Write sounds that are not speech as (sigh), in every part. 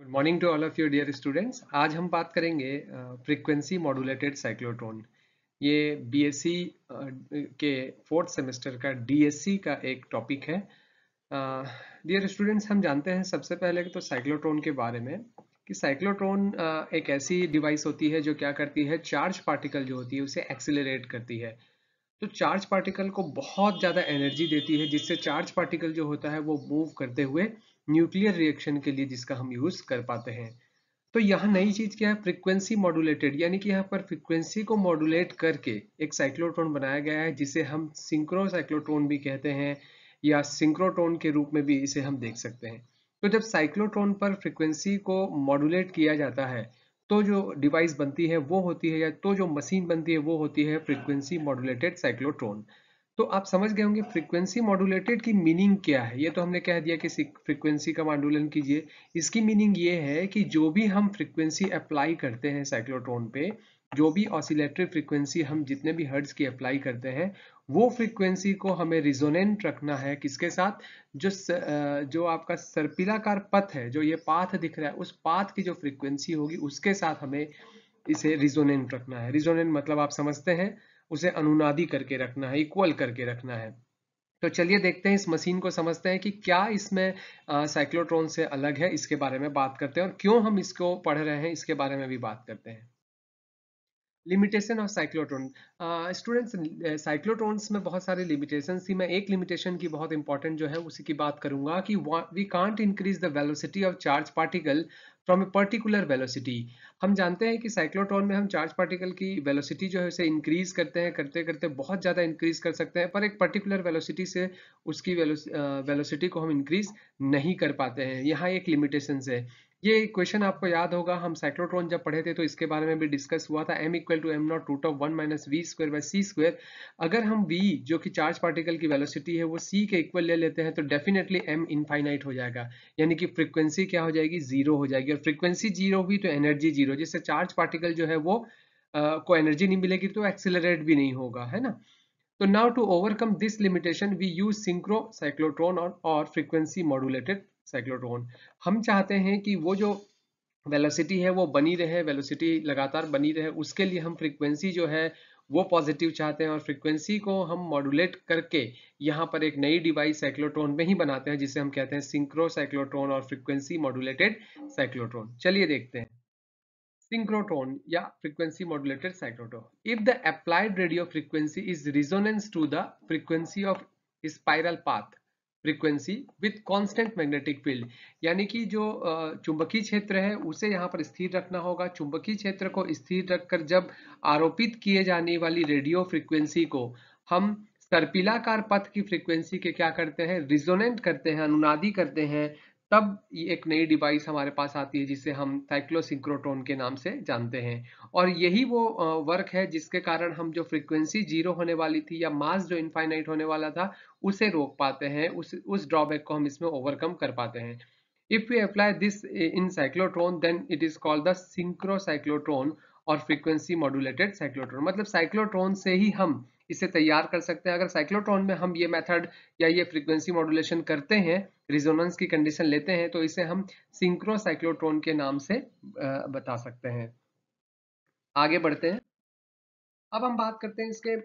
good morning to all of your dear students आज हम बात करेंगे फ्रीक्वेंसी मॉडुलेटेड साइक्लोट्रॉन ये बीएससी के फोर्थ सेमेस्टर का डीएससी का एक टॉपिक है डियर uh, स्टूडेंट्स हम जानते हैं सबसे पहले तो साइक्लोट्रॉन के बारे में कि साइक्लोट्रॉन uh, एक ऐसी डिवाइस होती है जो क्या करती है चार्ज पार्टिकल जो होती है उसे एक्सिलरेट करती है तो चार्ज पार्टिकल को बहुत ज़्यादा एनर्जी देती है जिससे चार्ज पार्टिकल जो होता है वो मूव करते हुए न्यूक्लियर रिएक्शन के लिए जिसका हम यूज कर पाते हैं तो यहाँ नई चीज क्या है फ्रिक्वेंसी मॉडुलेटेड यानी कि यहाँ पर फ्रिक्वेंसी को मॉडुलेट करके एक साइक्लोट्रॉन बनाया गया है जिसे हम सिंक्रो साइक्लोट्रॉन भी कहते हैं या सिंक्रोट्रॉन के रूप में भी इसे हम देख सकते हैं तो जब साइक्लोट्रॉन पर फ्रिक्वेंसी को मॉडुलेट किया जाता है तो जो डिवाइस बनती है वो होती है या तो जो मशीन बनती है वो होती है फ्रिक्वेंसी मॉडुलेटेड साइक्लोट्रॉन तो आप समझ गए होंगे फ्रीक्वेंसी मॉडुलेटेड की मीनिंग क्या है ये तो हमने कह दिया कि फ्रीक्वेंसी का मॉडुलन कीजिए इसकी मीनिंग ये है कि जो भी हम फ्रीक्वेंसी अप्लाई करते हैं साइक्लोट्रॉन पे जो भी ऑसिलेटरी फ्रीक्वेंसी हम जितने भी हर्ड्स की अप्लाई करते हैं वो फ्रीक्वेंसी को हमें रिजोनेंट रखना है किसके साथ जो स, जो आपका सर्पिलाकार पथ है जो ये पाथ दिख रहा है उस पाथ की जो फ्रीक्वेंसी होगी उसके साथ हमें इसे रिजोनेंट रखना है रिजोनेंट मतलब आप समझते हैं उसे अनुनादी करके रखना है इक्वल करके रखना है तो चलिए देखते हैं इस मशीन को समझते हैं कि क्या इसमें साइक्लोट्रॉन से अलग है इसके बारे में बात करते हैं और क्यों हम इसको पढ़ रहे हैं इसके बारे में भी बात करते हैं limitation of cyclotron students cyclotrons में बहुत सारे लिमिटेशन थी मैं एक लिमिटेशन की बहुत इंपॉर्टेंट जो है उसी की बात करूंगा कि we can't increase the velocity of charge particle from a particular velocity हम जानते हैं कि साइक्लोट्रॉन में हम चार्ज पार्टिकल की वेलोसिटी जो है उसे इंक्रीज करते हैं करते करते बहुत ज़्यादा इंक्रीज कर सकते हैं पर एक पर्टिकुलर वेलोसिटी से उसकी वेलोसिटी को हम इंक्रीज नहीं कर पाते हैं यहाँ एक लिमिटेशन है ये क्वेश्चन आपको याद होगा हम साइक्लोट्रॉन जब पढ़े थे तो इसके बारे में भी डिस्कस हुआ था m equal to M not root of one minus V square by C square अगर हम v जो कि चार्ज पार्टिकल की वेलोसिटी है वो c के इक्वल ले लेते हैं तो डेफिनेटली m इनफाइनाइट हो जाएगा यानी कि फ्रिक्वेंसी क्या हो जाएगी जीरो हो जाएगी और फ्रिक्वेंसी जीरो हुई तो एनर्जी जीरो जिससे चार्ज पार्टिकल जो है वो आ, को एनर्जी नहीं मिलेगी तो एक्सेलरेट भी नहीं होगा है ना तो now to overcome this limitation we use synchro cyclotron और फ्रीक्वेंसी मॉडुलेटेड साइक्लोट्रोन हम चाहते हैं कि वो जो वेलोसिटी है वो बनी रहे वेलोसिटी लगातार बनी रहे उसके लिए हम फ्रीक्वेंसी जो है वो पॉजिटिव चाहते हैं और फ्रीक्वेंसी को हम मॉड्यूलेट करके यहाँ पर एक नई डिवाइस साइक्लोट्रोन में ही बनाते हैं जिसे हम कहते हैं सिंक्रो साइक्लोट्रॉन और फ्रीक्वेंसी मॉड्यूलेटेड साइक्लोट्रोन चलिए देखते हैं सिंक्रोट्रोन या frequency modulated cyclotron if the applied radio frequency is resonance to the frequency of spiral path frequency with constant magnetic field यानी कि जो चुंबकीय क्षेत्र है उसे यहाँ पर स्थिर रखना होगा चुंबकीय क्षेत्र को स्थिर रखकर जब आरोपित किए जाने वाली रेडियो फ्रीक्वेंसी को हम सर्पिलाकार पथ की फ्रीक्वेंसी के क्या करते हैं रिजोनेंट करते हैं अनुनादी करते हैं तब ये एक नई डिवाइस हमारे पास आती है जिसे हम साइक्लोसिंक्रोटोन के नाम से जानते हैं और यही वो वर्क है जिसके कारण हम जो फ्रीक्वेंसी जीरो होने वाली थी या मास जो इनफाइनाइट होने वाला था उसे रोक पाते हैं उस उस ड्रॉबैक को हम इसमें ओवरकम कर पाते हैं if you apply this in cyclotron then it is called the synchrocyclotron और फ्रीक्वेंसी मॉड्यूलेटेड साइक्लोट्रोन मतलब साइक्लोट्रोन से ही हम इसे तैयार कर सकते हैं अगर साइक्लोट्रॉन में हम ये मेथड या ये फ्रीक्वेंसी मॉड्यूलेशन करते हैं रिजोनेंस की कंडीशन लेते हैं तो इसे हम सिंक्रो साइक्लोट्रॉन के नाम से बता सकते हैं आगे बढ़ते हैं अब हम बात करते हैं इसके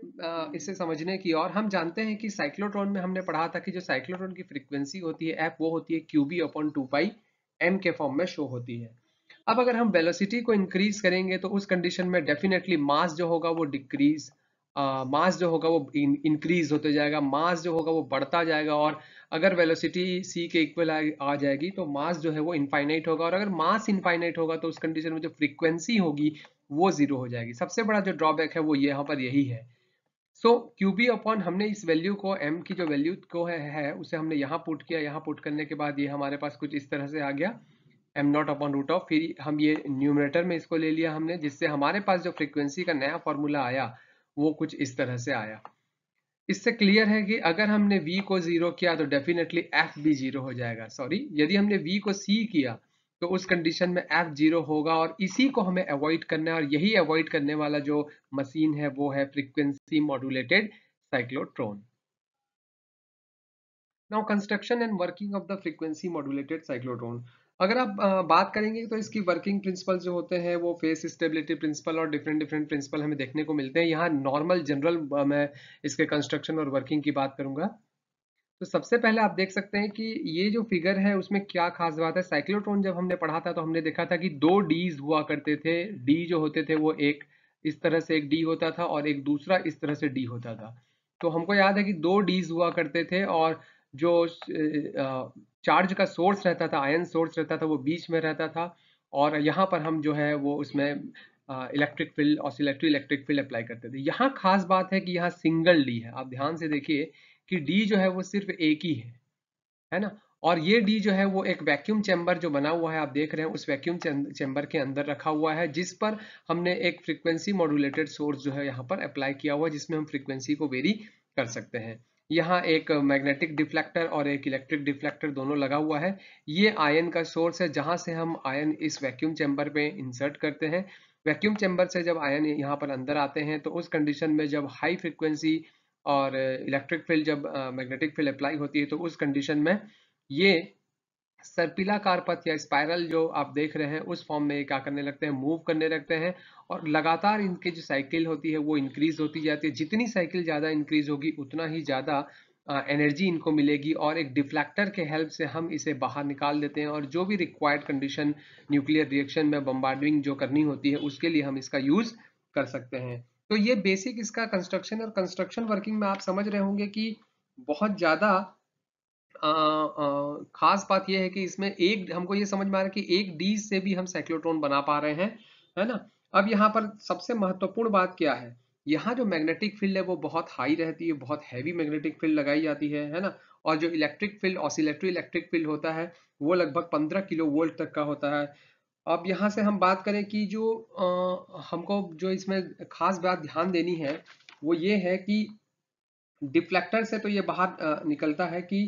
इसे समझने की और हम जानते हैं कि साइक्लोट्रॉन में हमने पढ़ा था कि जो साइक्लोट्रॉन की फ्रीक्वेंसी होती है एफ वो होती है Q B upon two pi M के फॉर्म में शो होती है अब अगर हम वेलोसिटी को इंक्रीज करेंगे तो उस कंडीशन में डेफिनेटली मास जो होगा वो डिक्रीज मास जो होगा वो इंक्रीज होते जाएगा मास जो होगा वो बढ़ता जाएगा और अगर वेलोसिटी सी के इक्वल आ, जाएगी तो मास जो है वो इनफाइनाइट होगा और अगर मास इनफाइनाइट होगा तो उस कंडीशन में जो फ्रीक्वेंसी होगी वो जीरो हो जाएगी सबसे बड़ा जो ड्रॉबैक है वो यहाँ पर यही है सो क्यू बी अपॉन हमने इस वैल्यू को एम की जो वैल्यू को है, है उसे हमने यहाँ पुट किया यहाँ पुट करने के बाद ये हमारे पास कुछ इस तरह से आ गया M naught upon root of फिर हम ये न्यूमरेटर में इसको ले लिया हमने जिससे हमारे पास जो फ्रिक्वेंसी का नया फॉर्मूला आया वो कुछ इस तरह से आया इससे क्लियर है कि अगर हमने v को जीरो किया तो डेफिनेटली f भी जीरो हो जाएगा सॉरी यदि हमने v को c किया तो उस कंडीशन में f जीरो होगा और इसी को हमें अवॉइड करना है और यही अवॉइड करने वाला जो मशीन है वो है frequency modulated cyclotron now construction and working of the frequency modulated cyclotron अगर आप बात करेंगे तो इसकी वर्किंग प्रिंसिपल जो होते हैं वो फेस स्टेबिलिटी प्रिंसिपल और डिफरेंट डिफरेंट प्रिंसिपल हमें देखने को मिलते हैं यहाँ नॉर्मल जनरल मैं इसके कंस्ट्रक्शन और वर्किंग की बात करूंगा तो सबसे पहले आप देख सकते हैं कि ये जो फिगर है उसमें क्या खास बात है साइक्लोट्रॉन जब हमने पढ़ा था तो हमने देखा था कि दो डीज हुआ करते थे डी जो होते थे वो एक इस तरह से एक डी होता था और एक दूसरा इस तरह से डी होता था तो हमको याद है कि दो डीज हुआ करते थे और जो चार्ज का सोर्स रहता था आयन सोर्स रहता था वो बीच में रहता था और यहाँ पर हम जो है वो उसमें इलेक्ट्रिक फील्ड और सिलेक्ट्री इलेक्ट्रिक फील्ड अप्लाई करते थे यहाँ खास बात है कि यहाँ सिंगल डी है आप ध्यान से देखिए कि डी जो है वो सिर्फ एक ही है है ना और ये डी जो है वो एक वैक्यूम चैम्बर जो बना हुआ है आप देख रहे हैं उस वैक्यूम चैम्बर के अंदर रखा हुआ है जिस पर हमने एक फ्रिक्वेंसी मॉड्यूलेटेड सोर्स जो है यहाँ पर अप्लाई किया हुआ है जिसमें हम फ्रिक्वेंसी को वेरी कर सकते हैं यहाँ एक मैग्नेटिक डिफ्लेक्टर और एक इलेक्ट्रिक डिफ्लेक्टर दोनों लगा हुआ है ये आयन का सोर्स है जहाँ से हम आयन इस वैक्यूम चैम्बर में इंसर्ट करते हैं वैक्यूम चैम्बर से जब आयन यहाँ पर अंदर आते हैं तो उस कंडीशन में जब हाई फ्रिक्वेंसी और इलेक्ट्रिक फील्ड जब मैग्नेटिक फील्ड अप्लाई होती है तो उस कंडीशन में ये सर्पिला पथ या स्पायरल जो आप देख रहे हैं उस फॉर्म में ये क्या करने लगते हैं मूव करने लगते हैं और लगातार इनकी जो साइकिल होती है वो इंक्रीज होती जाती है जितनी साइकिल ज़्यादा इंक्रीज होगी उतना ही ज़्यादा एनर्जी इनको मिलेगी और एक डिफ्लेक्टर के हेल्प से हम इसे बाहर निकाल देते हैं और जो भी रिक्वायर्ड कंडीशन न्यूक्लियर रिएक्शन में बम्बार्डिंग जो करनी होती है उसके लिए हम इसका यूज़ कर सकते हैं तो ये बेसिक इसका कंस्ट्रक्शन और कंस्ट्रक्शन वर्किंग में आप समझ रहे होंगे कि बहुत ज़्यादा खास बात यह है कि इसमें एक हमको ये समझ में आ रहा है कि एक डी से भी हम साइक्लोट्रॉन बना पा रहे हैं है ना अब यहाँ पर सबसे महत्वपूर्ण बात क्या है यहाँ जो मैग्नेटिक फील्ड है वो बहुत हाई रहती है बहुत हैवी मैग्नेटिक फील्ड लगाई जाती है है ना और जो electric field oscillatory electric field होता है वो लगभग 15 किलो वोल्ट तक का होता है अब यहाँ से हम बात करें कि जो आ, हमको जो इसमें खास बात ध्यान देनी है वो ये है कि डिफ्लेक्टर से तो ये बाहर निकलता है कि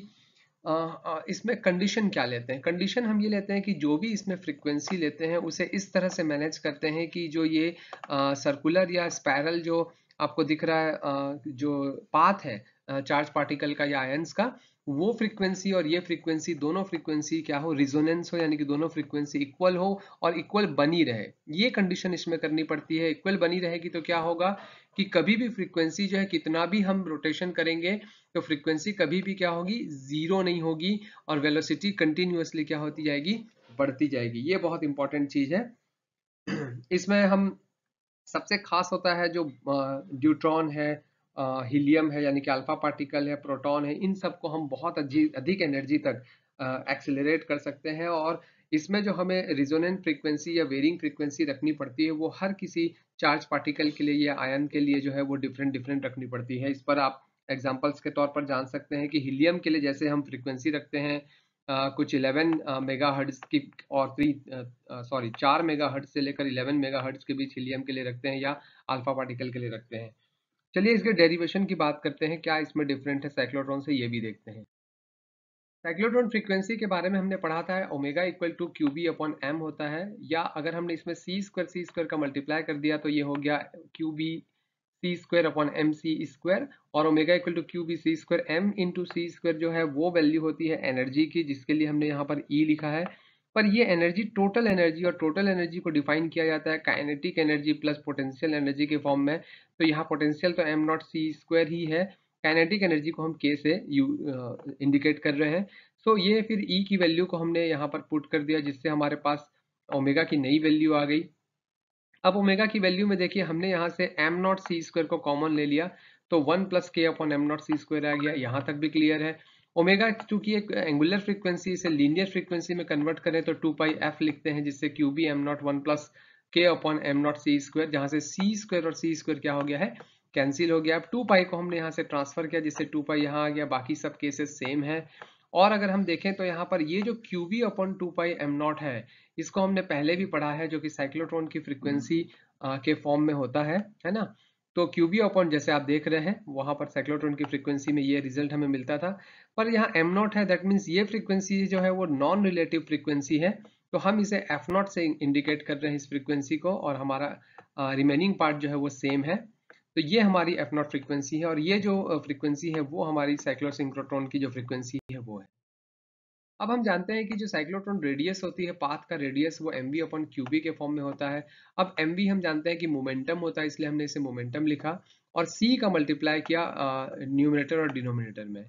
इसमें कंडीशन क्या लेते हैं कंडीशन हम ये लेते हैं कि जो भी इसमें फ्रीक्वेंसी लेते हैं उसे इस तरह से मैनेज करते हैं कि जो ये सर्कुलर या स्पैरल जो आपको दिख रहा है जो पाथ है चार्ज पार्टिकल का या आयंस का वो फ्रीक्वेंसी और ये फ्रीक्वेंसी दोनों फ्रीक्वेंसी क्या हो रिजोनेंस हो यानी कि दोनों फ्रीक्वेंसी इक्वल हो और इक्वल बनी रहे ये कंडीशन इसमें करनी पड़ती है इक्वल बनी रहेगी तो क्या होगा कि कभी भी फ्रीक्वेंसी जो है कितना भी हम रोटेशन करेंगे तो फ्रीक्वेंसी कभी भी क्या होगी जीरो नहीं होगी और वेलोसिटी कंटिन्यूसली क्या होती जाएगी बढ़ती जाएगी ये बहुत इंपॉर्टेंट चीज़ है (clears throat) इसमें हम सबसे खास होता है जो ड्यूट्रॉन है हीलियम है यानी कि अल्फा पार्टिकल है प्रोटॉन है इन सबको हम बहुत अधिक एनर्जी तक एक्सेलरेट कर सकते हैं और इसमें जो हमें रिजोनेंट फ्रीक्वेंसी या वेरिंग फ्रीक्वेंसी रखनी पड़ती है वो हर किसी चार्ज पार्टिकल के लिए या आयन के लिए जो है वो डिफरेंट डिफरेंट रखनी पड़ती है इस पर आप एग्जाम्पल्स के तौर पर जान सकते हैं कि हीलियम के लिए जैसे हम फ्रीक्वेंसी रखते हैं आ, कुछ 11 मेगा हर्ट्स की और थ्री सॉरी चार मेगा हर्ट्स से लेकर 11 मेगा हर्ट्स के बीच हीलियम के लिए रखते हैं या अल्फा पार्टिकल के लिए रखते हैं चलिए इसके डेरिवेशन की बात करते हैं क्या इसमें डिफरेंट है साइक्लोट्रॉन से ये भी देखते हैं साइक्लोट्रॉन फ्रीक्वेंसी के बारे में हमने पढ़ा था omega equal to Q B upon M होता है या अगर हमने इसमें सी स्क्वायर सी स्क्वायर का मल्टीप्लाई कर दिया तो ये हो गया Q B C square upon M C square और omega equal to Q B C square M into C square जो है वो वैल्यू होती है एनर्जी की जिसके लिए हमने यहाँ पर ई e लिखा है पर ये एनर्जी टोटल एनर्जी और टोटल एनर्जी को डिफाइन किया जाता है kinetic energy plus potential energy के फॉर्म में तो यहाँ पोटेंशियल तो एम नॉट सी स्क्वायर ही है काइनेटिक एनर्जी को हम के से यू इंडिकेट uh, कर रहे हैं सो so, ये फिर ई e की वैल्यू को हमने यहाँ पर पुट कर दिया जिससे हमारे पास ओमेगा की नई वैल्यू आ गई अब ओमेगा की वैल्यू में देखिए हमने यहाँ से एम नॉट सी स्क्वायर को कॉमन ले लिया तो one plus K upon M naught C square आ गया यहाँ तक भी क्लियर है ओमेगा चूंकि एक एंगुलर फ्रीक्वेंसी से लीनियर फ्रीक्वेंसी में कन्वर्ट करें तो टू पाई एफ लिखते हैं जिससे Q B M naught one plus K upon M naught C square जहाँ से सी स्क्वायर और सी स्क्वायर क्या हो गया है कैंसिल हो गया अब टू पाई को हमने यहाँ से ट्रांसफर किया जिससे टू पाई यहाँ आ गया बाकी सब केसेस सेम है और अगर हम देखें तो यहाँ पर ये जो Q V upon two pi M naught है इसको हमने पहले भी पढ़ा है जो कि साइक्लोट्रॉन की फ्रिक्वेंसी के फॉर्म में होता है है ना तो क्यू वी अपॉन जैसे आप देख रहे हैं वहाँ पर साइक्लोट्रॉन की फ्रिक्वेंसी में ये रिजल्ट हमें मिलता था पर यहाँ एम नॉट है दैट मीन्स ये फ्रिक्वेंसी जो है वो नॉन रिलेटिव फ्रिक्वेंसी है तो हम इसे एफ नॉट से इंडिकेट कर रहे हैं इस फ्रिक्वेंसी को और हमारा रिमेनिंग पार्ट जो है वो सेम है तो ये हमारी एफ नॉट फ्रीक्वेंसी है और ये जो फ्रीक्वेंसी है वो हमारी साइक्लोसिंक्रोट्रॉन की जो फ्रीक्वेंसी है वो है अब हम जानते हैं कि जो साइक्लोट्रॉन रेडियस होती है पाथ का रेडियस वो एम वी अपन क्यूबी के फॉर्म में होता है अब एम वी हम जानते हैं कि मोमेंटम होता है इसलिए हमने इसे मोमेंटम लिखा और सी का मल्टीप्लाई किया न्यूमिनेटर और डिनोमिनेटर में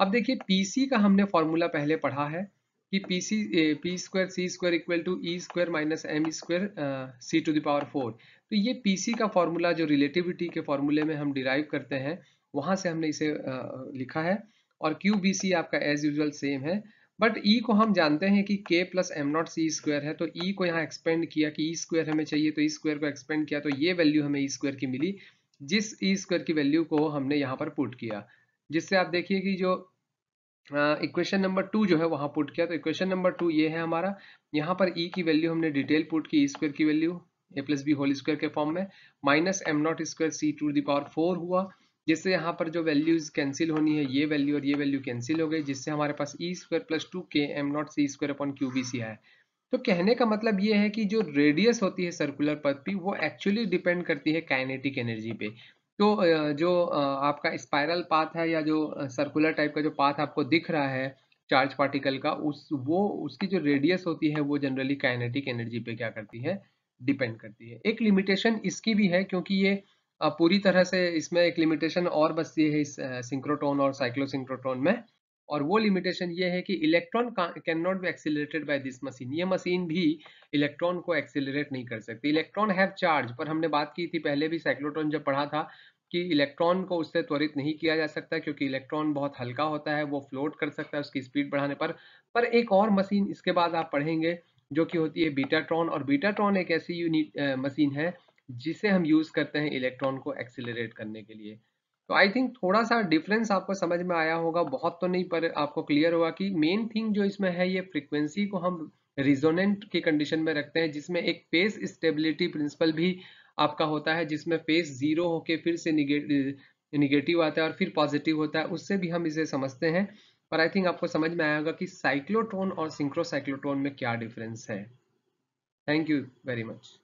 अब देखिए पी सी का हमने फॉर्मूला पहले पढ़ा है कि P C P square C square equal to E square minus M square C to the power four तो ये पी सी का फॉर्मूला जो रिलेटिविटी के फॉर्मूले में हम डिराइव करते हैं वहाँ से हमने इसे uh, लिखा है और क्यू बी सी आपका एज यूजल सेम है बट ई e को हम जानते हैं कि K plus M naught C square है तो ई e को यहाँ एक्सपेंड किया कि ई e स्क्वायर हमें चाहिए तो ई e स्क्वायर को एक्सपेंड किया तो ये वैल्यू हमें ई e स्क्वायर की मिली जिस ई e स्क्वायर की वैल्यू को हमने यहाँ पर पुट किया जिससे आप देखिए कि जो इक्वेशन नंबर टू जो है वहाँ पुट किया तो इक्वेशन नंबर टू ये है हमारा यहाँ पर ई e की वैल्यू हमने डिटेल पुट की ई e स्क्वायर की value A plus B whole square के फॉर्म में minus M naught square C to the power four हुआ जिससे यहाँ पर जो वैल्यूज कैंसिल होनी है ये वैल्यू और ये वैल्यू कैंसिल हो गई जिससे हमारे पास E square plus two K M naught C square upon Q B C आया तो कहने का मतलब ये है कि जो रेडियस होती है सर्कुलर पथ की वो एक्चुअली डिपेंड करती है काइनेटिक एनर्जी पे तो जो आपका स्पायरल पाथ है या जो सर्कुलर टाइप का जो पाथ आपको दिख रहा है चार्ज पार्टिकल का उस वो उसकी जो रेडियस होती है वो जनरली काइनेटिक एनर्जी पे क्या करती है डिपेंड करती है एक लिमिटेशन इसकी भी है क्योंकि ये पूरी तरह से इसमें एक लिमिटेशन और बस ये है इस सिंक्रोटोन और साइक्लोसिंक्रोटोन में और वो लिमिटेशन ये है कि electron can not be accelerated by this machine ये मशीन भी इलेक्ट्रॉन को एक्सिलरेट नहीं कर सकती इलेक्ट्रॉन हैव चार्ज पर हमने बात की थी पहले भी साइक्लोट्रॉन जब पढ़ा था कि इलेक्ट्रॉन को उससे त्वरित नहीं किया जा सकता क्योंकि इलेक्ट्रॉन बहुत हल्का होता है वो फ्लोट कर सकता है उसकी स्पीड बढ़ाने पर पर एक और मशीन इसके बाद आप पढ़ेंगे जो कि होती है बीटाट्रॉन और बीटाट्रॉन एक ऐसी यूनिट मशीन है जिसे हम यूज़ करते हैं इलेक्ट्रॉन को एक्सिलरेट करने के लिए तो आई थिंक थोड़ा सा डिफरेंस आपको समझ में आया होगा बहुत तो नहीं पर आपको क्लियर हुआ कि मेन थिंग जो इसमें है ये फ्रिक्वेंसी को हम रिजोनेंट की कंडीशन में रखते हैं जिसमें एक फेस स्टेबिलिटी प्रिंसिपल भी आपका होता है जिसमें फेस जीरो होके फिर से निगेटिव आता है और फिर पॉजिटिव होता है उससे भी हम इसे समझते हैं और आई थिंक आपको समझ में आया होगा कि साइक्लोट्रोन और सिंक्रोसाइक्लोट्रोन में क्या डिफरेंस है थैंक यू वेरी मच